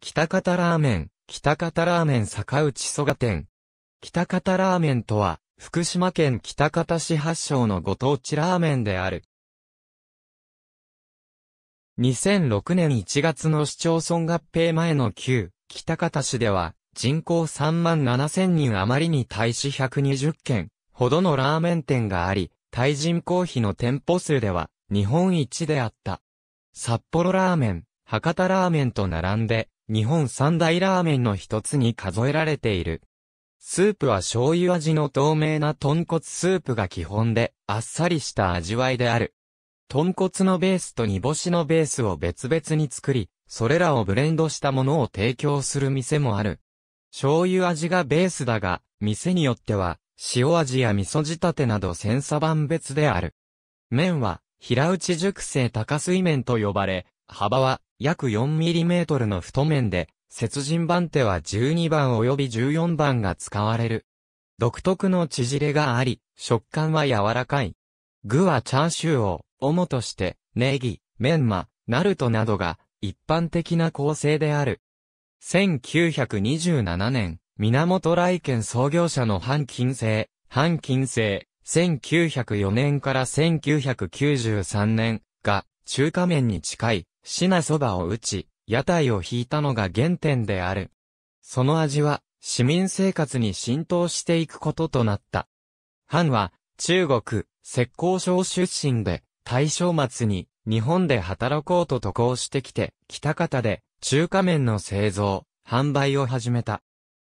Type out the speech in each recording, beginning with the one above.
北方ラーメン、北方ラーメン坂内蘇我店。北方ラーメンとは、福島県北方市発祥のご当地ラーメンである。2006年1月の市町村合併前の旧、北方市では、人口3万7000人余りに対し120件ほどのラーメン店があり、対人口比の店舗数では日本一であった。札幌ラーメン、博多ラーメンと並んで、日本三大ラーメンの一つに数えられている。スープは醤油味の透明な豚骨スープが基本で、あっさりした味わいである。豚骨のベースと煮干しのベースを別々に作り、それらをブレンドしたものを提供する店もある。醤油味がベースだが、店によっては、塩味や味噌仕立てなど千差万別である。麺は、平打ち熟成高水麺と呼ばれ、幅は約 4mm の太麺で、切人番手は12番及び14番が使われる。独特の縮れがあり、食感は柔らかい。具はチャーシューを、主として、ネギ、メンマ、ナルトなどが、一般的な構成である。1927年、源来県創業者の半金星、半金星、1904年から1993年が中華麺に近い品そばを打ち、屋台を引いたのが原点である。その味は、市民生活に浸透していくこととなった。藩は、中国、浙江省出身で、大正末に、日本で働こうと渡航してきて、北方で、中華麺の製造、販売を始めた。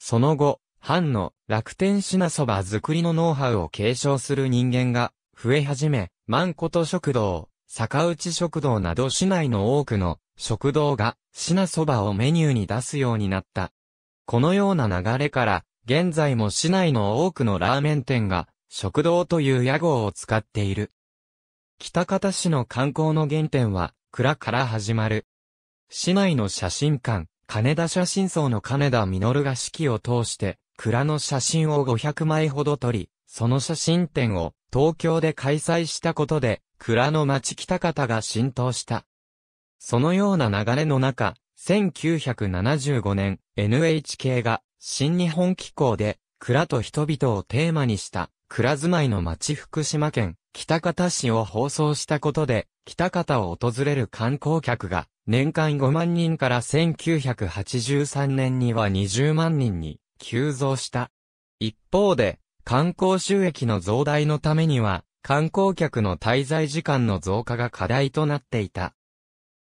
その後、藩の楽天品そば作りのノウハウを継承する人間が増え始め、万こと食堂、坂内食堂など市内の多くの食堂が品そばをメニューに出すようになった。このような流れから、現在も市内の多くのラーメン店が食堂という屋号を使っている。北方市の観光の原点は、蔵から始まる。市内の写真館、金田写真層の金田実が式を通して、蔵の写真を500枚ほど撮り、その写真展を東京で開催したことで、蔵の町北方が浸透した。そのような流れの中、1975年、NHK が、新日本機構で、蔵と人々をテーマにした、蔵住まいの町福島県、北方市を放送したことで、北方を訪れる観光客が、年間5万人から1983年には20万人に、急増した。一方で、観光収益の増大のためには、観光客の滞在時間の増加が課題となっていた。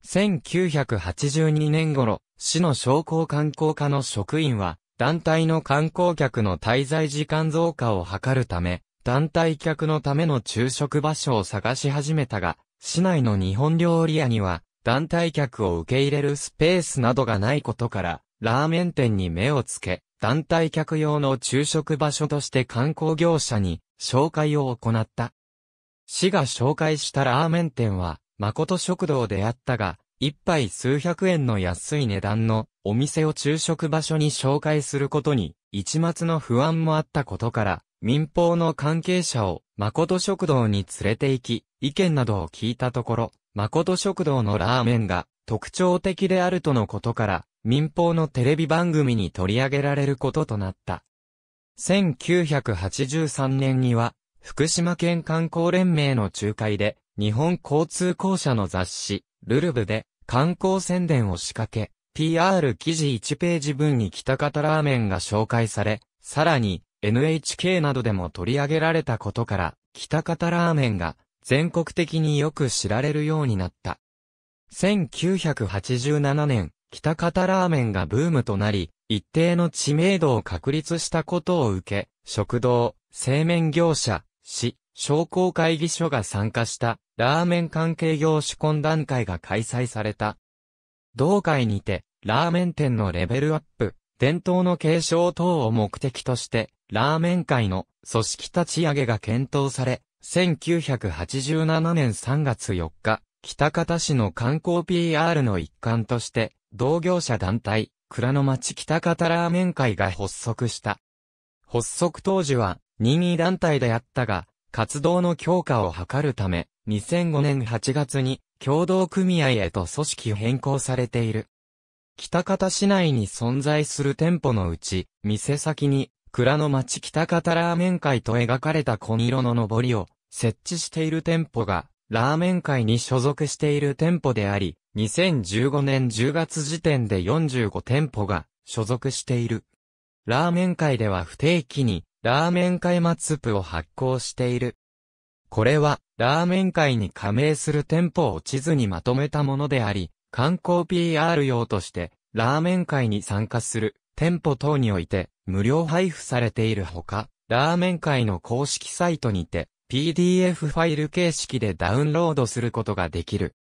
1982年頃、市の商工観光課の職員は、団体の観光客の滞在時間増加を図るため、団体客のための昼食場所を探し始めたが、市内の日本料理屋には、団体客を受け入れるスペースなどがないことから、ラーメン店に目をつけ、団体客用の昼食場所として観光業者に紹介を行った。市が紹介したラーメン店は、誠食堂であったが、一杯数百円の安い値段のお店を昼食場所に紹介することに、一末の不安もあったことから、民放の関係者を誠食堂に連れて行き、意見などを聞いたところ、誠食堂のラーメンが特徴的であるとのことから、民放のテレビ番組に取り上げられることとなった。1983年には、福島県観光連盟の仲介で、日本交通公社の雑誌、ルルブで、観光宣伝を仕掛け、PR 記事1ページ分に北方ラーメンが紹介され、さらに、NHK などでも取り上げられたことから、北方ラーメンが全国的によく知られるようになった。1987年、北方ラーメンがブームとなり、一定の知名度を確立したことを受け、食堂、製麺業者、市商工会議所が参加したラーメン関係業種懇談会が開催された。同会にて、ラーメン店のレベルアップ、伝統の継承等を目的として、ラーメン会の組織立ち上げが検討され、1987年3月4日、北方市の観光 PR の一環として、同業者団体、蔵の町北方ラーメン会が発足した。発足当時は、任意団体であったが、活動の強化を図るため、2005年8月に共同組合へと組織変更されている。北方市内に存在する店舗のうち、店先に、蔵の町北方ラーメン会と描かれた紺色の上りを設置している店舗が、ラーメン会に所属している店舗であり、2015年10月時点で45店舗が所属している。ラーメン会では不定期にラーメン会マツプを発行している。これは、ラーメン会に加盟する店舗を地図にまとめたものであり、観光 PR 用として、ラーメン会に参加する店舗等において、無料配布されているほか、ラーメン会の公式サイトにて、PDF ファイル形式でダウンロードすることができる。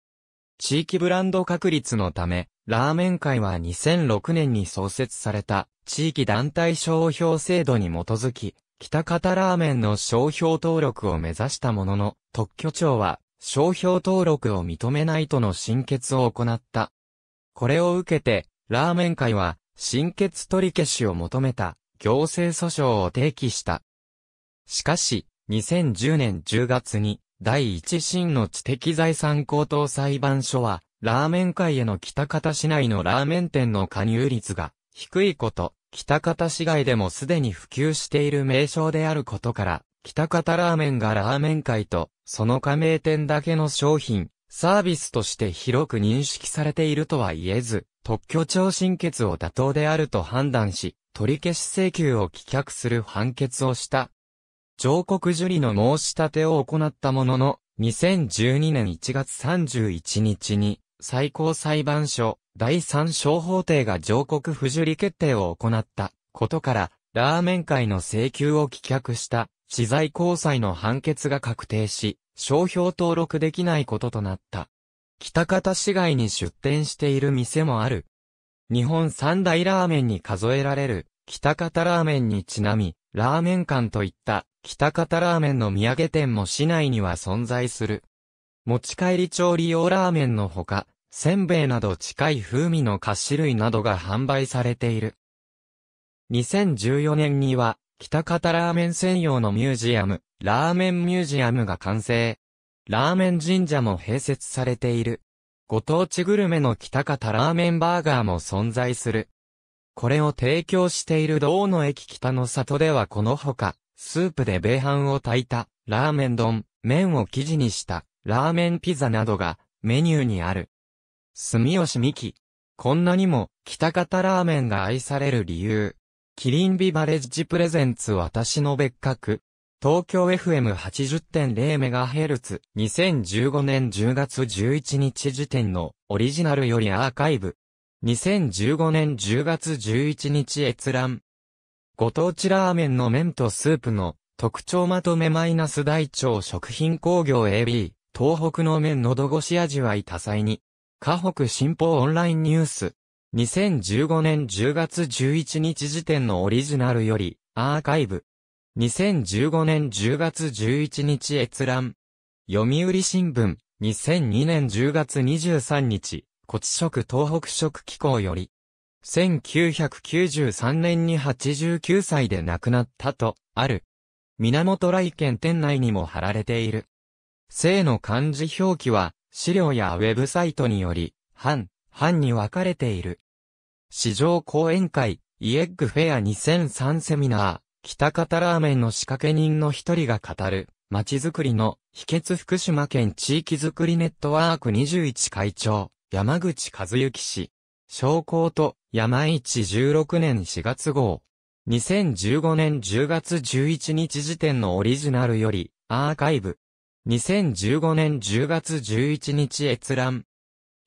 地域ブランド確立のため、ラーメン会は2006年に創設された地域団体商標制度に基づき、北方ラーメンの商標登録を目指したものの、特許庁は商標登録を認めないとの審決を行った。これを受けて、ラーメン会は、審決取り消しを求めた、行政訴訟を提起した。しかし、2010年10月に、第一審の知的財産高等裁判所は、ラーメン界への北方市内のラーメン店の加入率が低いこと、北方市外でもすでに普及している名称であることから、北方ラーメンがラーメン界と、その加盟店だけの商品、サービスとして広く認識されているとは言えず、特許庁審決を妥当であると判断し、取り消し請求を棄却する判決をした。上告受理の申し立てを行ったものの、2012年1月31日に、最高裁判所、第三小法廷が上告不受理決定を行ったことから、ラーメン会の請求を棄却した、知財交際の判決が確定し、商標登録できないこととなった。北方市外に出店している店もある。日本三大ラーメンに数えられる、北方ラーメンにちなみ、ラーメン館といった、北方ラーメンの土産店も市内には存在する。持ち帰り調理用ラーメンのほか、せんべいなど近い風味の菓子類などが販売されている。2014年には、北方ラーメン専用のミュージアム、ラーメンミュージアムが完成。ラーメン神社も併設されている。ご当地グルメの北方ラーメンバーガーも存在する。これを提供している道の駅北の里ではこのほか、スープで米飯を炊いた、ラーメン丼、麺を生地にした、ラーメンピザなどがメニューにある。住吉美希。こんなにも、北方ラーメンが愛される理由。キリンビバレッジプレゼンツ私の別格。東京 FM80.0MHz。2015年10月11日時点のオリジナルよりアーカイブ。2015年10月11日閲覧。ご当地ラーメンの麺とスープの特徴まとめマイナス大腸食品工業 AB。東北の麺喉越し味わい多彩に。河北新報オンラインニュース。2015年10月11日時点のオリジナルより、アーカイブ。2015年10月11日閲覧。読売新聞、2002年10月23日、古地食東北食機構より。1993年に89歳で亡くなったと、ある。源来県店内にも貼られている。性の漢字表記は、資料やウェブサイトにより、半、半に分かれている。市場講演会、イエッグフェア2003セミナー、北方ラーメンの仕掛け人の一人が語る、街づくりの秘訣福島県地域づくりネットワーク21会長、山口和幸氏。商工と山市16年4月号。2015年10月11日時点のオリジナルより、アーカイブ。2015年10月11日閲覧。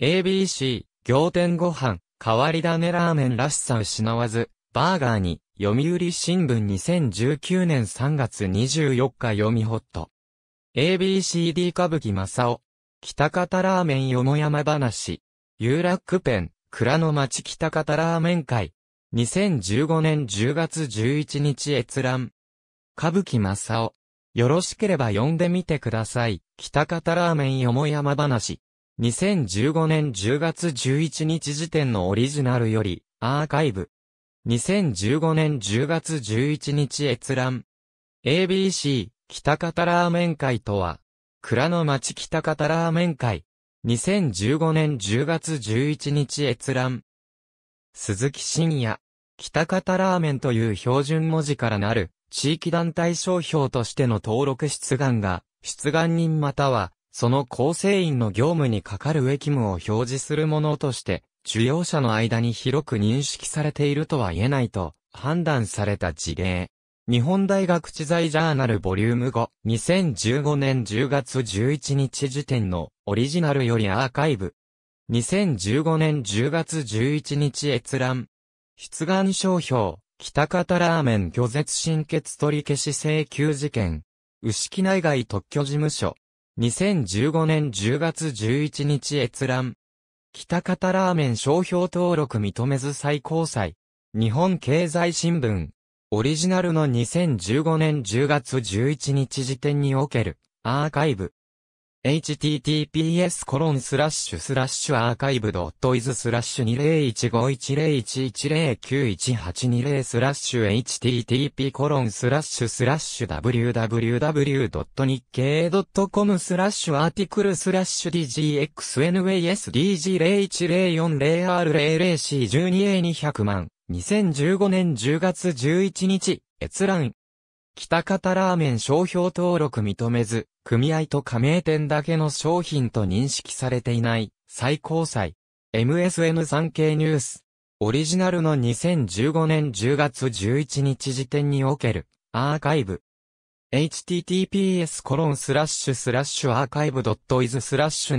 ABC、行天ご飯、変わり種ラーメンらしさ失わず、バーガーに、読売新聞2019年3月24日読みホット。ABCD 歌舞伎正雄。北方ラーメンよもやま話。有楽ペン、蔵の町北方ラーメン会。2015年10月11日閲覧。歌舞伎正雄。よろしければ読んでみてください。北方ラーメンよもやま話。2015年10月11日時点のオリジナルより、アーカイブ。2015年10月11日閲覧。ABC、北方ラーメン会とは、蔵の町北方ラーメン会。2015年10月11日閲覧。鈴木深也、北方ラーメンという標準文字からなる、地域団体商標としての登録出願が、出願人または、その構成員の業務に係る責務を表示するものとして、受要者の間に広く認識されているとは言えないと判断された事例。日本大学知財ジャーナルボリューム5、2015年10月11日時点のオリジナルよりアーカイブ。2015年10月11日閲覧。出願商標。北方ラーメン拒絶心血取り消し請求事件。牛木内外特許事務所。2015年10月11日閲覧。北方ラーメン商標登録認めず最高裁。日本経済新聞。オリジナルの2015年10月11日時点におけるアーカイブ。https コロンスラッシュスラッシュアーカイブドットイズスラッシュ20151011091820スラッシュ http コロンスラッシュスラッシュ www.nikkei.com スラッシュアーティクルスラッシュ dgxnasdg010400r00c12a200 w 万2015年10月11日閲覧北方ラーメン商標登録認めず、組合と加盟店だけの商品と認識されていない、最高裁。MSN3 経ニュース。オリジナルの2015年10月11日時点における、アーカイブ。https コロンスラッシュスラッシュアーカイブドットイズスラッシュ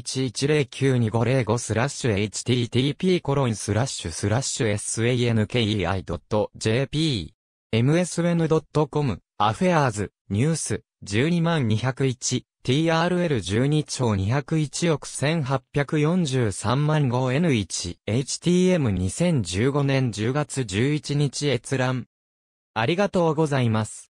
20151011092505スラッシュ http コロンスラッシュスラッシュ sankei.jp msn.com、アフェアーズ、ニュース、12201、TRL12 兆201億1843万 5N1、HTM2015 年10月11日閲覧。ありがとうございます。